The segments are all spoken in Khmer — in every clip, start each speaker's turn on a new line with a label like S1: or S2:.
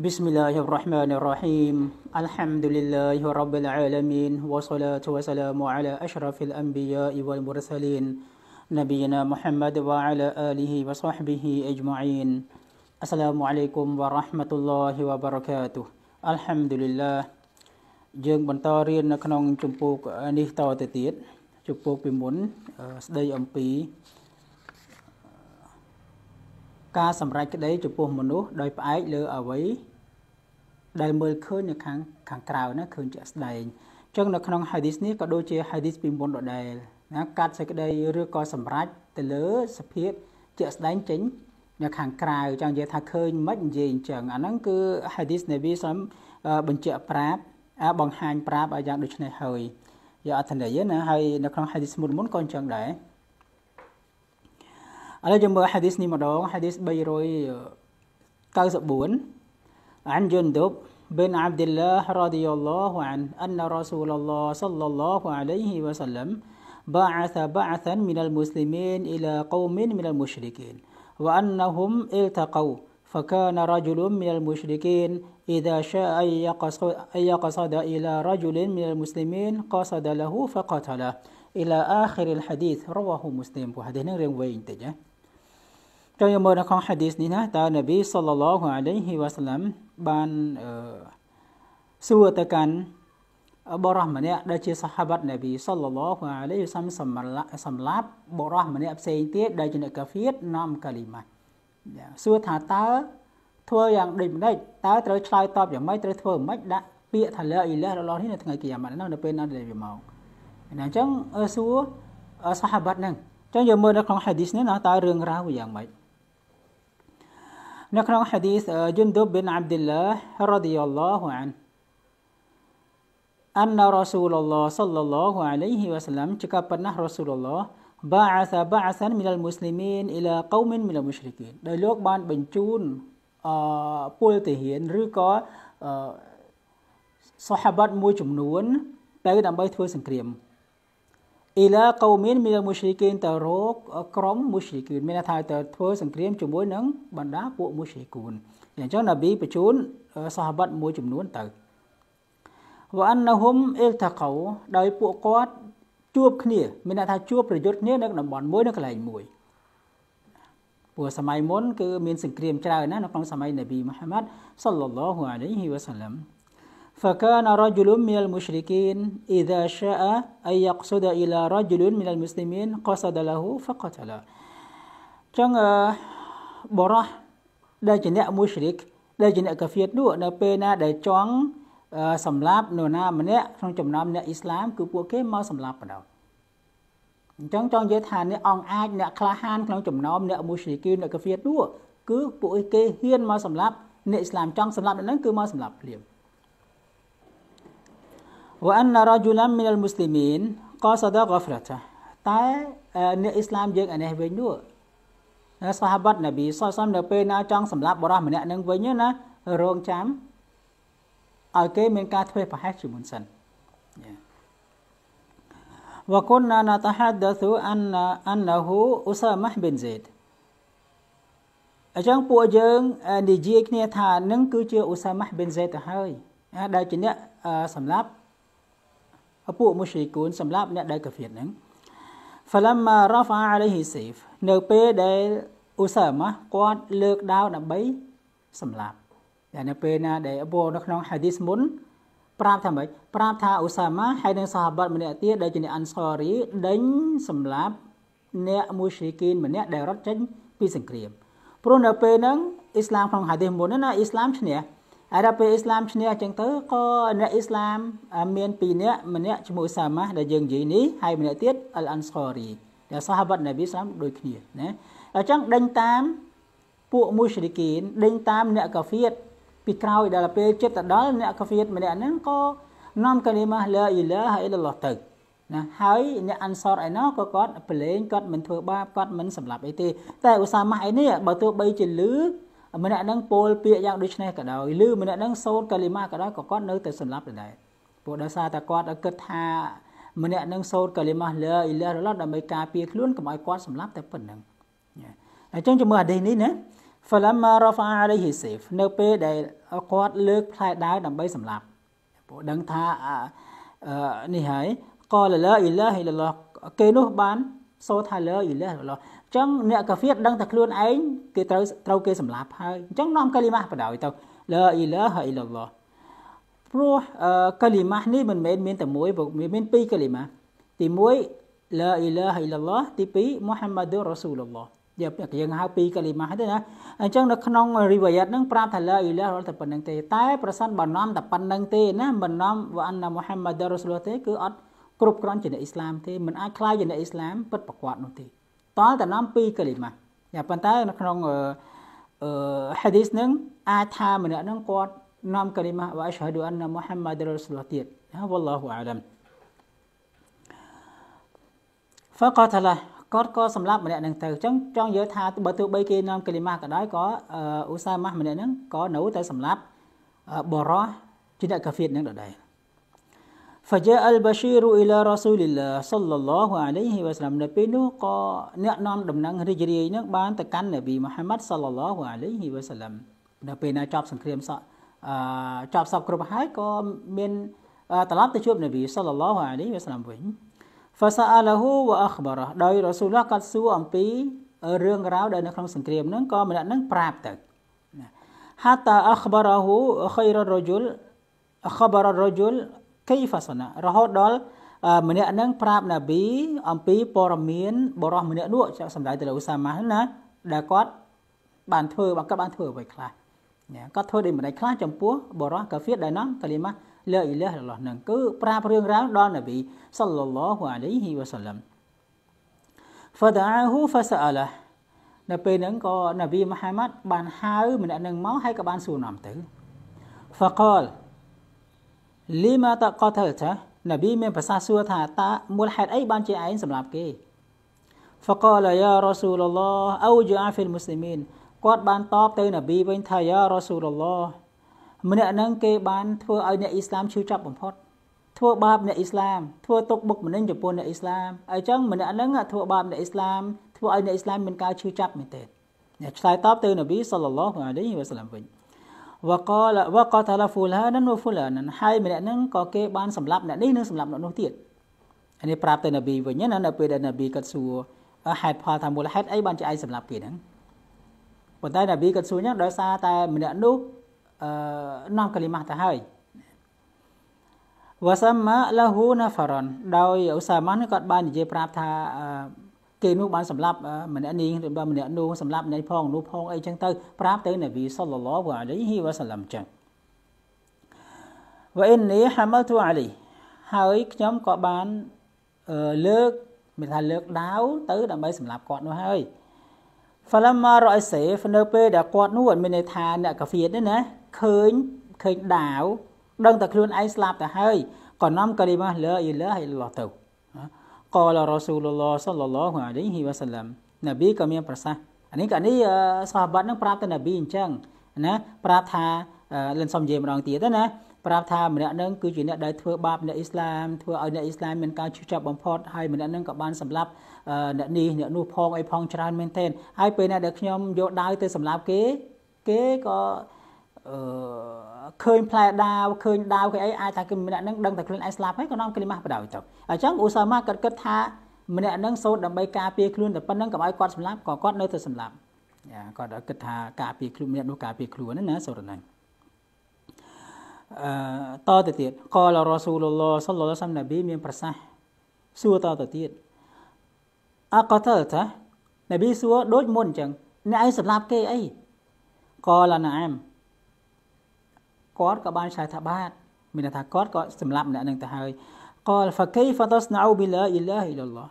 S1: Bismillahirrahmanirrahim. Alhamdulillahirrabbilalamin. Wassalatu wassalamu ala ashrafil anbiya'i wal mursalin. Nabiina Muhammad wa ala alihi wa sahbihi ajma'in. Assalamualaikum warahmatullahi wabarakatuh. Alhamdulillah. Jeng bantarin na kanong jumpuk eh, ni tawa titit. Jumpuk bimun. Eh, sedai ampi. Sedai ampi. ការសម្រេចក្តីចំពោះមនុស្សដោយផ្អែកលើអ្វីដែលមើលឃើញនៅខាងខាងក្រៅណាឃើញជាក់ស្ដែងអញ្ចឹងនៅក្នុងហេឌីសនេះក៏ដូចជាហេឌីសពីមុនដដែលណាកាត់សេចក្តីឬក៏សម្រេចទៅលើសភាពជាក់ស្ដែងចេញនៅខាងក្រៅចង់និយាយថាឃើញមិននិយាយអញ្ចឹងអាហ្នឹងគឺហេឌីសនាប៊ីសំបញ្ជាក់ប្រាប់បង្ហាញប្រាប់ឲ្យយ៉ាងដូចនេះហើយយកអត្ថន័យណាហើយនៅក្នុងហេឌីសមុនមុនក៏អញ្ចឹងដែរ على جنب ឥឡវយើងមើលហាឌសនេះមដងហាឌស بون عن جندب بن عبد الله رضي الله عنه أن رسول الله صلى الله عليه وسلم بعث بعثا من المسلمين إلى قوم من المشركين وأنهم التقوا فكان رجل من المشركين إذا شاء أن يقصد إلى رجل من المسلمين قصد له فقتله إلى آخر الحديث رواه مسلم وهذا وين تجاه ចូលយកមើលនៅក្នុង hadith នេះណាតើនប៊ីសុលឡោះអាឡៃហ៊ីវ៉ាសាឡាំបានអឺសួរទៅកាន់បរោះម្នាក់ដែលជាសហបាត់នប៊ីសុលឡោះអាឡៃហ៊ីវ៉ាសាឡាំសម្លាប់បរោះម្នាក់ផ្សេងទៀតដែលជាអ្នកកាហ្វៀតនាំកាលីម៉ាសួរថាតើធ្វើយ៉ាងដូចម្ដេចតើត្រូវឆ្លើយតបយ៉ាងម៉េចត្រូវធ្វើម៉េចដាក់ពាក្យថាឡាអ៊ីឡាហ៍របស់នេះនៅថ្ងៃគីយ៉ាម៉ាត់នោះនៅពេលនោះដែលវាមកអញ្ចឹងសួរសហបាត់ហ្នឹងអញ្ចឹងយើងមើលនៅក្នុងហាឌីសនេះណាតើរឿងរ៉ាវយ៉ាងម៉េចនៅក្នុងហាឌីសយុនឌុបប៊ីនអាប់ឌីឡារ៉ាឌីយ៉ាឡោះអានអានរ៉ាស៊ូលឡោះសល្លឡោះអាឡៃហ៊ីវ៉ាសឡាំចកប៉ុណ្ណះរ៉ាស៊ូលឡោះ ba'atha ba'athan minal muslimin ila qaumin minal mushrikin ដោយលោកបាន បញ្ជូនអឺពលទាហានឬក៏អឺសហបាត់មួយចំនួនទៅដើម្បី ធ្វើសង្គ្រាមអ៊ីឡាកូមីនមានមូស្លីគីនទៅរកក្រុមមូស្លីគីនមានន័យថាទៅធ្វើសង្គ្រាមជាមួយនឹងបណ្ដាពួកមូស្លីគូនអញ្ចឹងណាប៊ីបញ្ជូនសាហាប័តមួយចំនួនទៅវ៉ានណហ៊ុមអ៊ីលតាកោដោយពួកគាត់ជួបគ្នាមានន័យថាជួបប្រយុទ្ធគ្នានៅតំបន់មួយនៅកន្លែងមួយព្រោះសម័យមុនគឺមានសង្គ្រាមច្រើនណាស់នៅក្នុងសម័យនប៊ីមូហាម៉ាត់សល្លឡោះអាឡៃហ៊ីវ៉ាសាឡាំ فكان رجل من المشركين إذا شاء أن يقصد إلى رجل من المسلمين قصد له فقتل ចឹងបរោះដែលជាអ្នកមូស្លីកដែលជាអ្នកកាហ្វៀតនោះនៅពេលណា ដែលចង់សម្លាប់នរណាម្នាក់ក្នុងចំណោមអ្នកអ៊ីស្លាមគឺពួកគេមកសម្លាប់បណ្ដោះអញ្ចឹងចង់និយាយថាអ្នកអង្គអាចអ្នកក្លាហានក្នុងចំណោមអ្នកមូស្លីកអ្នកកាហ្វៀតនោះគឺពួកគេហ៊ានមកសម្លាប់អ្នកអ៊ីស្លាមចង់សម្លាប់នឹងគឺមកសម្លាប់ភ្លាមវ៉ានរ៉ាជូឡាមីនអលមូស្លីមីនក៏សដាហ្គាហ្វ្រាតាតែអ្នកអ៊ីស្លាមយើងឯនេះវិញនោះណាសាហាបាត់នប៊ីសសំនៅពេលណាចង់សម្លាប់បរិសម្នាក់នឹងវិញណារងចាំឲ្យគេមានការធ្វើប្រហែសជាមុនសិនវគុណណាតហាដសុអានអានហ៊ូអ៊ូសាម៉ាប៊ីនសេតអញ្ចឹងពួកយើងនិយាយគ្នាថានឹងគឺជាអ៊ូសាម៉ាប៊ីនសេតទៅហើយដែលជាអ្នកសម្លាប់ពួកមូស្រីគូនសម្រាប់អ្នកដែលកាហ្វៀតហ្នឹង falamma rafa'a alayhi sayf នៅពេលដែលឧសាម៉ាគាត់លើកដាវដើម្បីសម្លាប់តែនៅពេលណាដែលអបនៅក្នុងហាឌីសមុនប្រាប់ថាម៉េចប្រាប់ថាឧសាម៉ាហើយនឹងសាហាបតម្នាក់ទៀតដែលជាអ្នកអានសារីដេញសម្លាប់អ្នកមូស្រីគីនម្នាក់ដែលរត់ចេញពីសង្គ្រាមព្រោះនៅពេលហ្នឹងអ៊ីស្លាមក្នុងហាឌីសមុនណាអ៊ីស្លាមឈ្នះហើយដល់ពេលអ៊ីស្លាមឈ្នះអញ្ចឹងទៅក៏អ្នកអ៊ីស្លាមមាន2នាក់ម្នាក់ឈ្មោះសាម៉ាស់ដែលយើងនិយាយនេះហើយម្នាក់ទៀតអលអាន់ស្កូរីដែលសាហាបតនប៊ីស្លាមដូចគ្នាណាអញ្ចឹងដេញតាមពួកមូស្លីគីនដេញតាមអ្នកកាហ្វៀតពីក្រោយដល់ពេលចិត្តទៅដល់អ្នកកាហ្វៀតម្នាក់ហ្នឹងក៏នាំកាលីម៉ាឡាអ៊ីឡាហអ៊ីឡាឡោះទៅណាហើយអ្នកអានសតឯណោះក៏គាត់ប្រឡែងគាត់មិនធ្វើបាបគាត់មិនសម្លាប់អីទេតែឧស្សាហ៍ម៉ាស់ឯនេះបើទោះបីជាលឺម្នាក់ហ្នឹងពោលពាក្យយ៉ាងដូចនេះក៏ដោយឬម្នាក់ហ្នឹងសូត្រកាលីម៉ាក៏ដោយក៏គាត់នៅតែសម្លាប់ដដែលព្រោះដោយសារតែគាត់គិតថាម្នាក់នឹងសូត្រកាលីម៉ាឡាអ៊ីឡាហ៍រឡោះដើម្បីការពារខ្លួនកុំឲ្យគាត់សម្លាប់តែប៉ុណ្្នឹងអញ្ចឹងជាមួយអាដេសនេះណា falamma rafa'a alayhi sayf នៅពេលដែលគាត់លើកផ្លែដាវដើម្បីសម្លាប់ព្រោះដឹងថានេះហើយកលឡាអ៊ីឡាហ៍អ៊ីឡាឡោះគេនោះបាន សូត្រថាឡាអ៊ីឡាហ៍រឡោះចឹងអ្នកកាហ្វៀតដឹងតែខ្លួនឯងគេត្រូវត្រូវគេសម្លាប់ហើយអញ្ចឹងនាំកាលីម៉ាស់បដ ாய் ទៅឡាអ៊ីឡាហអ៊ីឡាឡោះព្រោះកាលីម៉ាស់នេះមិនមែនមានតែមួយមានពីរកាលីម៉ាស់ទី1ឡាអ៊ីឡាហអ៊ីឡាឡោះទី2មូហាម៉ាឌុររ៉ាស៊ូលឡោះយកយើងហៅពីរកាលីម៉ាស់ទេណាអញ្ចឹងនៅក្នុងរីវ៉ាយ៉ាត់ហ្នឹងប្រាប់ថាឡាអ៊ីឡារាល់តែប៉ុណ្្នឹងទេតែប្រសិនបើនាំតែប៉ុណ្្នឹងទេណាមិននាំវ៉ាណាមូហាម៉ាឌុររ៉ាស៊ូលទេគឺអត់គ្រប់គ្រាន់ជាអ្នកអ៊ីស្លាមទេមិនអាចខ្លាយជាអ្នកអ៊ីស្លាមពិតប្រកបនោះទេតលតំណំ2កលីម៉ាតែប៉ុន្តែនៅក្នុងអឺហាឌីសនឹងអាចថាម្នាក់នឹងគាត់នាំកលីម៉ាវ៉ាអស្ហាឌូអានណាមូហាំម៉ាឌរ៉ូលសុលឡាទៀតណាវ៉ាឡោះអាឡាម فقتل គាត់ក៏សម្លាប់ម្នាក់នឹងទៅអញ្ចឹងចង់យកថាបើទោះបីគេនាំកលីម៉ាក៏ដោយក៏ឧស្សាហ៍ម៉ាស់ម្នាក់នឹងក៏នៅតែសម្លាប់បរោះជាអ្នកកាហ្វៀតនឹងដដែល فجاء البشير إلى رسول الله صلى الله عليه وسلم នៅពេលនោះក៏អ្នកនាំដំណឹងរីករាយនឹងបានទៅកាន់នប៊ីមូហាម៉ាត់ صلى الله عليه وسلم នៅពេលណាចប់សង្គ្រាមសក់ចប់សពគ្រប់ហើយក៏មានត្រឡប់ទៅជួបនប៊ី صلى الله عليه وسلم វិញ فسأله وأخبره ដោយរ៉ាស៊ូលក៏សួរអំពីរឿងរ៉ាវដែលនៅក្នុងសង្គ្រាមហ្នឹងក៏ម្នាក់ហ្នឹងប្រាប់ទៅ حتى أخبره خير الرجل أخبر الرجل fa sana រហូតដល់ម្នាក់ហ្នឹងប្រាប់ណាប៊ីអំពីព័រមៀនបរោះម្នាក់នោះចាក់សម្ដៅទៅលើឧសាម៉ាណាដែលគាត់ បានធ្វើបើគាត់បានធ្វើអ្វីខ្លះណាគាត់ធ្វើដូចម្ដេចខ្លះចំពោះបរោះកាហ្វៀដែលណោះកាលីម៉ាលាអ៊ីឡាហ៍របស់ហ្នឹងគឺប្រាប់រឿងរ៉ាវដល់ណាប៊ីសល្លឡោះអាឡៃហ៊ីវ៉ាសាឡាំ فدعاه فسأله នៅពេលហ្នឹងក៏នប៊ីមហាម៉ាត់បានហៅម្នាក់នឹងមកហើយក៏បានសួរនាំទៅ فقال លីម៉ាតកតលតានប៊ីមានប្រសាសន៍សួរថាតើមូលហេតុអីបានជាឯងសម្រាប់គេ فقال يا رسول الله اوجع في المسلمين គាត់បានតបទៅនប៊ីវិញថា يا رسول الله ម្នាក់ហ្នឹងគេបាន ធ្វើឲ្យអ្នកអ៊ីស្លាមឈឺចាប់បំផុត ធ្វើបាបអ្នកអ៊ីស្លាមធ្វើទុកបុកម្នេញចំពោះអ្នកអ៊ីស្លាមអញ្ចឹងម្នាក់ហ្នឹងធ្វើបាបអ្នកអ៊ីស្លាមធ្វើឲ្យអ្នកអ៊ីស្លាមមានការឈឺចាប់មែនទេអ្នកឆ្លើយតបទៅនប៊ីសល្លឡោះអាឡៃហ៊ីវ៉ាសឡាមវិញវកលវកតាឡាហ្វូឡានឹងហ្វូឡានឹងហើយម្នាក់នឹងក៏គេបានសម្លាប់អ្នកនេះនិងសម្លាប់អ្នកនោះទៀតអានេះប្រាប់ទៅនប៊ីវិញណានៅពេលដែលនប៊ីគាត់សួរហេតុផលថាមូលហេតុអីបានជាឯងសម្លាប់គេហ្នឹងប៉ុន្តែនប៊ីគាត់សួរយ៉ាងដោយសារតែម្នាក់នោះអឺនាំកាលីម៉ាស់ទៅហើយវ៉ាសាម៉ាឡាហ៊ូណាហ្វារ៉ុនដោយឧសាម៉ានគាត់បាននិយាយប្រាប់ថាអឺគេនោះបានសម្លាប់ម្នាក់នេះឬម្នាក់នោះសម្លាប់ម្នាក់ផងនោះផងអីចឹងទៅប្រាប់ទៅនប៊ីសុលឡឡោះអាឡៃហ៊ីវ៉ាសាឡាំចឹងវ៉ាអ៊ីននីហាម៉លទូអាឡៃហើយខ្ញុំក៏បានលើកមានថាលើកដាវទៅ ដើម្បីសម្លាប់គាត់នោះហើយហ្វាឡាម៉ារ៉ៃសេហ្វនៅពេលដែលគាត់នោះអត់មានន័យថាអ្នកកាហ្វៀទេណាឃើញឃើញដាវដឹងតែខ្លួនឯងស្លាប់ទៅហើយក៏នាំការីម៉ាស់លើអ៊ីឡាហើយឡោះទៅកលរ៉ូស៊ូលឡោះសលឡោះអាឡៃហ៊ីវ៉ាសាឡាំនប៊ីក៏មានប្រសាសន៍អានេះក៏នេះសាហាបាត់នឹងប្រាប់ទៅនប៊ីអញ្ចឹងណាប្រាប់ថាលិនសុំនិយាយម្ដងទៀតណាប្រាប់ថាម្នាក់នឹងគឺជាអ្នកដែលធ្វើបាបអ្នកអ៊ីស្លាមធ្វើឲ្យអ្នកអ៊ីស្លាមមានការឈឺចាប់បំផុតហើយម្នាក់នឹងក៏បានសម្លាប់អ្នកនេះអ្នកនោះផងអីផងច្រើនមែនទែនហើយពេលណាដែលខ្ញុំយកដាវទៅសម្លាប់គេគេក៏អឺឃើញផ្លែដាវឃើញដាវគេអីអាចថាគេម្នាក់ហ្នឹងដឹងតែខ្លួនឯងស្លាប់ហើយក៏នាំគ្លីម៉ាស់បដៅទៅអញ្ចឹងឧសាម៉ាគាត់គិតថាម្នាក់ហ្នឹងសូត្រដើម្បីការពារខ្លួនតែប៉ុណ្្នឹងកុំឲ្យគាត់សម្លាប់ក៏គាត់នៅតែសម្លាប់យ៉ាគាត់គិតថាការពារខ្លួនម្នាក់នោះការពារខ្លួនណាសូត្រហ្នឹងអឺតទៅទៀតកលរ៉ាស៊ូលឡោះសល្លឡោះសាំណាប៊ីមាន ប្រសាសន៍សួរតទៅទៀតអកតលតាណាប៊ីសួរដូចមុនអញ្ចឹងអ្នកឯងសម្លាប់គេអីកលណាមគាត់ក៏បានឆ្លើយថាបាទមានន័យថាគាត់ក៏សម្លាប់ម្នាក់នឹងទៅហើយកលហ្វាកៃហ្វាតស្ណៅប៊ីឡាអ៊ីឡាហ៊ីឡឡោះ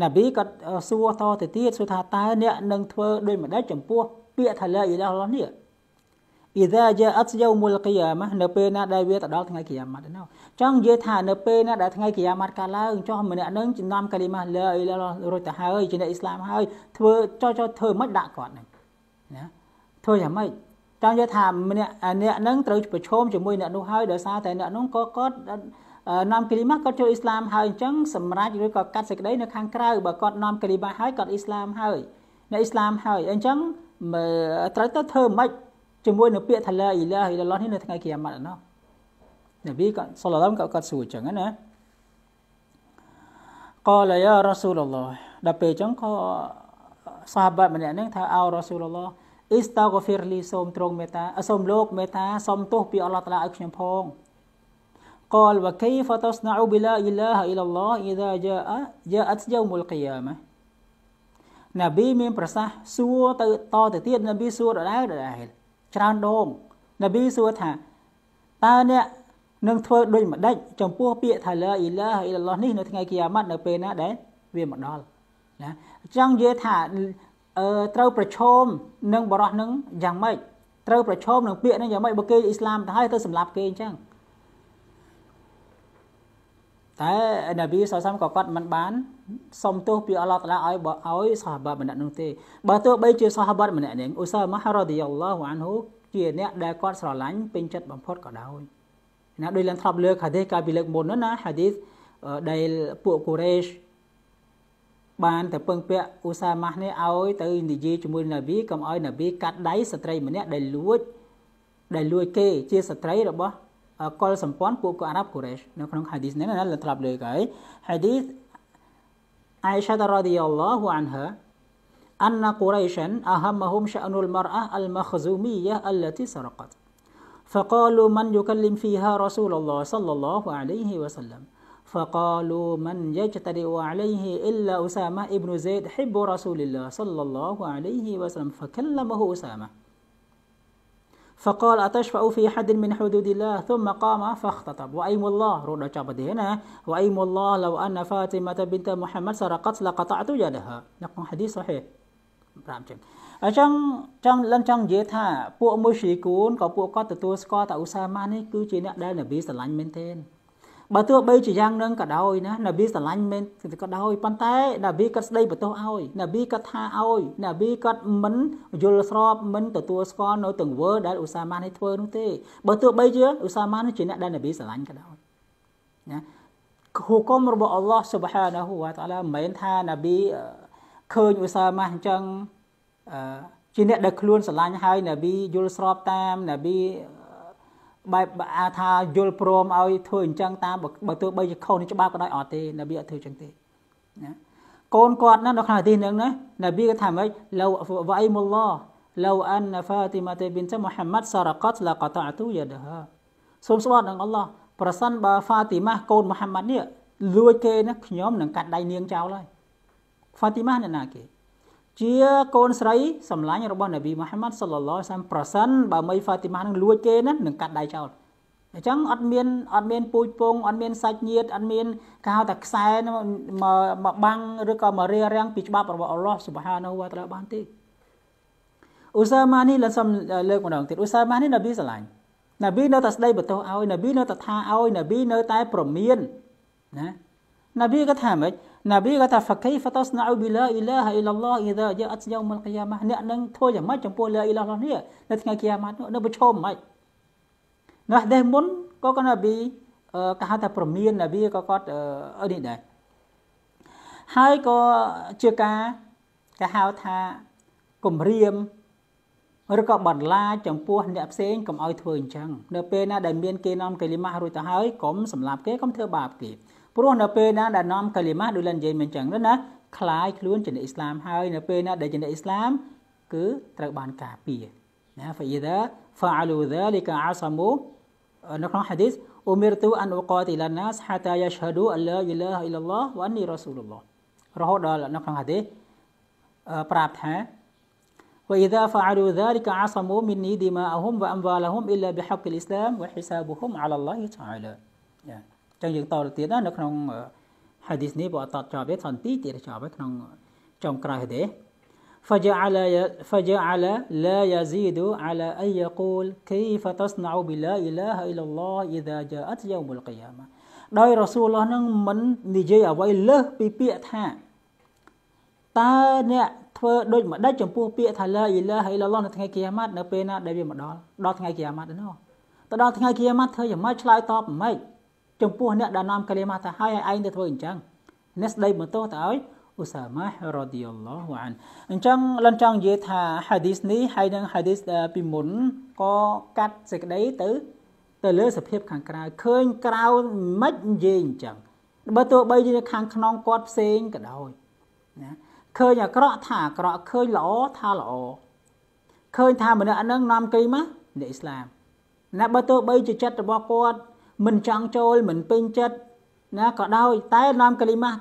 S1: ណាប៊ីក៏សួរតទៅទៀតសួរថាតើអ្នកនឹងធ្វើដូចម្ដេចចំពោះពាក្យថាឡាអ៊ីឡាឡោះនេះអ៊ីដាជាអត់យូមុលគីយ៉ាម៉ានៅពេលណាដែលវាទៅដល់ថ្ងៃគីយ៉ាម៉ាត់ណាចង់និយាយថានៅពេលណាដែលថ្ងៃគីយ៉ាម៉ាត់កាលឡើងចុះម្នាក់នឹងចំណាំកាលីម៉ាឡាអ៊ីឡាឡោះរួចទៅហើយជាអ្នកអ៊ីស្លាមហើយធ្វើចុះចុះធ្វើមិនដាក់គាត់ហ្នឹងណាធ្វើយ៉ាងម៉េចចង់និយាយថាម្នាក់អ្នកហ្នឹងត្រូវប្រឈមជាមួយអ្នកនោះហើយដោយសារតែអ្នកនោះក៏គាត់នាំគ្រីម៉ាស់គាត់ចូលអ៊ីស្លាមហើយអញ្ចឹងសម្រាប់ឬក៏កាត់សេចក្តីនៅខាងក្រៅបើគាត់នាំគ្រីម៉ាស់ហើយគាត់អ៊ីស្លាមហើយនៅអ៊ីស្លាមហើយអញ្ចឹងត្រូវទៅធ្វើម៉េចជាមួយនឹងពាក្យថាឡាអ៊ីឡាហ៊ីឡាឡោះនេះនៅថ្ងៃគីយ៉ាម៉ាត់ណោះនប៊ីគាត់សល្លាឡំគាត់គាត់សួរអញ្ចឹងណាកលយ៉ារ៉ាស៊ូលឡោះដល់ពេលអញ្ចឹងក៏សាហាបាតម្នាក់ហ្នឹងថាអោរ៉ាស៊ូលឡោះអ៊ីស្តាហ្គហ្វីរលីសូមទ្រង់មេត្តាសូមលោកមេត្តាសូមទោសពីអល់ឡោះតាឡាឲ្យខ្ញុំផងកលវកៃហ្វតស្ណូប៊ីឡាអ៊ីឡាហអ៊ីឡឡោះអ៊ីដាជាអជាអត់យូមុលកយ៉ាម៉ាណាប៊ីមានប្រសាសន៍សួរទៅតទៅទៀតណាប៊ីសួរដដែលដដែលច្រើនដងណាប៊ីសួរថាតើអ្នកនឹងធ្វើដូចម្ដេចចំពោះពាក្យថាឡាអ៊ីឡាហអ៊ីឡឡោះនេះនៅថ្ងៃគីយ៉ាម៉ាត់នៅពេលណាដែលវាមកដល់ណាអញ្ចឹងនិយាយថាអឺត្រូវប្រឈមនឹងបរោះនឹងយ៉ាងម៉េចត្រូវប្រឈមនឹងពាក្យនឹងយ៉ាងម៉េចបើគេអ៊ីស្លាមទៅហើយទៅសម្លាប់គេអញ្ចឹងតែនប៊ីសសាមក៏គាត់មិនបានសុំទោសពីអល់ឡោះតាឡាឲ្យបើឲ្យសាហាបាម្នាក់នោះទេបើទោះបីជាសាហាបាម្នាក់នេះឧសាម៉ាហរ៉ាឌីយ៉ាឡោះអានហ៊ូជាអ្នកដែលគាត់ស្រឡាញ់ពេញចិត្តបំផុតក៏ដោយណាដោយឡើងធ្លាប់លើកហាឌីសកាលពីលើកមុននោះណា ហាឌីសដែលពួកកូរ៉េសបានទៅពឹងពាក់អ៊ូសាម៉ាស់នេះឲ្យទៅនិយាយជាមួយនាវីកុំឲ្យនាវីកាត់ដៃស្ត្រីម្នាក់ដែលលួចដែលលួចគេ ជាស្ត្រីរបស់កុលសម្ព័ន្ធពួកកូអារ៉ាប់កូរ៉េសនៅក្នុង ហាឌីសនេះណាលើត្រាប់លើកហើយហាឌីសអៃសាតរ៉ាឌីយ៉ាឡោះអានហា أن قريشا أهمهم شأن المرأة المخزومية التي سرقت فقالوا من يكلم فيها رسول الله صلى الله عليه وسلم فقالوا من يجترئ عليه إلا أسامة ابن زيد حب رسول الله صلى الله عليه وسلم فكلمه أسامة فقال أتشفع في حد من حدود الله ثم قام فاختطب وأيم الله رونا جابت هنا وأيم الله لو أن فاتمة بنت محمد سرقت لقطعت يدها نقل حديث صحيح نعم، لن جيتها مشيكون نبي صلى الله عليه وسلم បើទោះបីជាយ៉ាងនឹងក៏ដោយណាណាប៊ីស្រឡាញ់មែនក៏ដោយប៉ុន្តែណាប៊ីគាត់ស្ដីបន្ទោសឲ្យណាប៊ីគាត់ថាឲ្យណាប៊ីគាត់មិនយល់ស្របមិនទទួលស្គាល់នៅទង្វើដែលឧស្សាម៉ានេះធ្វើនោះទេបើទោះបីជាឧស្សាម៉ានេះជាអ្នកដែលណាប៊ីស្រឡាញ់ក៏ដោយណាហុគមរបស់អល់ឡោះស៊ុបហានាហ៊ូវតាឡាមិនមែនថាណាប៊ីឃើញឧស្សាម៉ាអញ្ចឹងជាអ្នកដែលខ្លួនស្រឡាញ់ហើយណាប៊ីយល់ស្របតាមណាប៊ីបែបអាថាយល់ព្រមឲ្យ ធ្វើអញ្ចឹងតាមបើទោះបីជាខុសនឹងច្បាប់ក៏ដោយអត់ទេនប៊ីអត់ធ្វើអញ្ចឹងទេណាកូនគាត់ណានៅក្នុងអាទីនឹងណានប៊ីគាត់ថាម៉េចលៅវ៉ៃមុលឡោះលៅអានហ្វាទីម៉ាតេប៊ីនតមូហាម៉ាត់សារកាត់ឡាកតាតូយ៉ាដហាសូមស្វាត់នឹងអល់ឡោះប្រសិនបើហ្វាទីម៉ាកូនមូហាម៉ាត់នេះលួចគេណាខ្ញុំនឹងកាត់ដៃនាងចោលហើយហ្វាទីម៉ាអ្នកណាគេជាកូនស្រី សម្លាញ់របស់នប៊ីមូហាម៉ាត់សល្លឡោះសាមប្រសិនបើមីហ្វាទីម៉ានឹងលួចគេណានឹងកាត់ដៃចោលអញ្ចឹងអត់មានអត់មានពូជពងអត់មានសាច់ញាតិអត់មានគេហៅថាខ្សែមកបាំងឬក៏មករារាំងពីច្បាប់របស់អល់ឡោះសុបហានូវតាឡាបានទេអ៊ូសាម៉ានេះលើសំលើកម្ដងទៀតអ៊ូសាម៉ានេះនប៊ីស្រឡាញ់នប៊ីនៅតែស្ដីបន្ទោសឲ្យនប៊ីនៅតែថាឲ្យនប៊ីនៅតែប្រមានណានប៊ីក៏ថាម៉េចនប៊ីក៏ថា فكيف تصنع بلا اله الا الله اذا جاءت يوم القيامه អ្នកនឹងធ្វើយ៉ាងម៉េចចំពោះលាអ៊ីឡោះនោះនេះនៅថ្ងៃគីយ៉ាម៉ាត់នោះនៅប្រឈមមិនណាស់ដែរមុនក៏ក៏នប៊ីក៏ហៅថាប្រមាននប៊ីក៏គាត់អឺនេះដែរហើយក៏ជាការគេហៅថាគំរាមឬក៏បន្លាចំពោះអ្នកផ្សេងកុំឲ្យធ្វើអញ្ចឹងនៅពេលណាដែលមានគេនាំកិលីម៉ាស់រួចទៅហើយកុំសម្លាប់គេកុំធ្វើបាបគេព្រោះនៅពេលណាដែលនាំកាលីម៉ាដូចលិននិយាយមិនចឹងទៅណាคล้ายខ្លួនជាអ្នកអ៊ីស្លាមហើយនៅពេលណាដែលជាអ្នកអ៊ីស្លាមគឺត្រូវបានការពារណា فإذا فعلوا ذلك عصموا នៅក្នុង hadith أمرت أن أقاتل الناس حتى يشهدوا أن لا إله إلا الله وأني رسول الله រហូតដល់នៅក្នុង hadith ប្រាប់ថា وإذا فعلوا ذلك عصموا مني دماءهم وأموالهم إلا بحق الإسلام وحسابهم على الله تعالى yeah. អញ្ចឹងយើងតទៅទៀតណានៅក្នុង hadith នេះបើអត់តចប់ទេសន្តិទៀតចប់ហើយក្នុងចុងក្រោយទេ فجعل فجعل لا يزيد على أن يقول كيف تصنع بلا إله إلا الله إذا جاءت يوم القيامة ដោយរសួលឡោះនឹងមិននិយាយអ្វីលើសពីពាក្យថាតើអ្នកធ្វើដូចម្ដេចចំពោះពាក្យថាឡាអ៊ីឡាហ៍អ៊ីឡាឡោះនៅថ្ងៃគីយ៉ាម៉ាត់នៅពេលណាដែលវាមកដល់ដល់ថ្ងៃគីយ៉ាម៉ាត់នោះទៅដល់ថ្ងៃគីយ៉ាម៉ាត់ធ្វើយ៉ាងម៉េចឆ្លើយតបមិនខ្មិចចំពោះអ្នកដែលនាំកាលីម៉ាថាហើយឯងទៅធ្វើអញ្ចឹងអ្នកស្ដីបន្ទោសទៅឲ្យអ៊ូសាម៉ារ៉ាឌីយ៉ាឡោះអានអញ្ចឹងលន់ចង់និយាយថាហាឌីសនេះហើយនឹងហាឌីសពីមុនក៏កាត់សេចក្តីទៅ ទៅលើសភាពខាងក្រៅឃើញក្រៅមិននិយាយអញ្ចឹងបើទោះបីជាខាងក្នុងគាត់ផ្សេងក៏ដោយណាឃើញអាក្រក់ថាអាក្រក់ឃើញល្អថាល្អឃើញថាមនុស្សហ្នឹងនាំគេមកអ្នកអ៊ីស្លាមណាបើទោះបីជាចិត្តរបស់គាត់មិនចង់ចូលមិនពេញចិត្តណាក៏ដោយតែ នាំកាលីម៉ា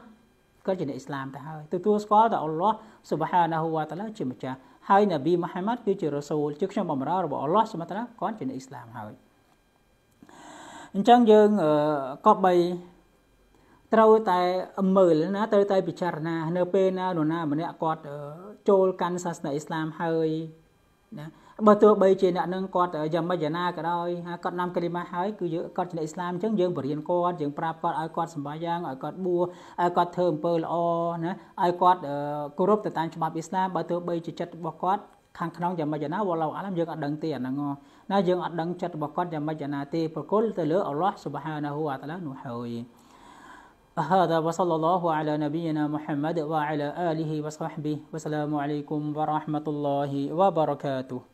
S1: ក៏ជាអ្នកអ៊ីស្លាមទៅហើយទទួលស្គាល់ដល់អល់ឡោះស៊ុបហានាហ៊ូវតាឡាជាម្ចាស់ហើយនប៊ីមូហាម៉ាត់គឺជារ៉ូសូលជាខ្ញុំបំរើរបស់អល់ឡោះស៊ុបហានាគាត់ជាអ្នកអ៊ីស្លាមហើយអញ្ចឹងយើងក៏បីត្រូវតែមើលណាត្រូវតែពិចារណានៅពេលណានរណា ម្នាក់គាត់ចូលកាន់សាសនាអ៊ីស្លាមហើយណាបើទោះបីជាអ្នកនឹងគាត់យ៉ាងម៉េចយ៉ាងណាក៏ដោយគាត់នាំកាលីម៉ាហើយគឺយើងគាត់ជាអ្នកអ៊ីស្លាមអញ្ចឹងយើងបរៀនគាត់យើងប្រាប់គាត់ឲ្យគាត់សម្បាយ៉ាងឲ្យគាត់បួសឲ្យគាត់ធ្វើអំពើល្អណាឲ្យគាត់គោរពទៅតាមច្បាប់អ៊ីស្លាមបើទោះបីជាចិត្តរបស់គាត់ខាងក្នុងយ៉ាងម៉េចយ៉ាងណាវ៉ឡូអាឡាមយើងអត់ដឹងទេអាហ្នឹងណាយើងអត់ដឹងចិត្តរបស់គាត់យ៉ាងម៉េចយ៉ាងណាទេប្រគល់ទៅលើអល់ឡោះស៊ុបហានាហ៊ូវតាឡានោះហើយ هذا وصلى الله على نبينا محمد وعلى آله وصحبه والسلام عليكم ورحمة الله وبركاته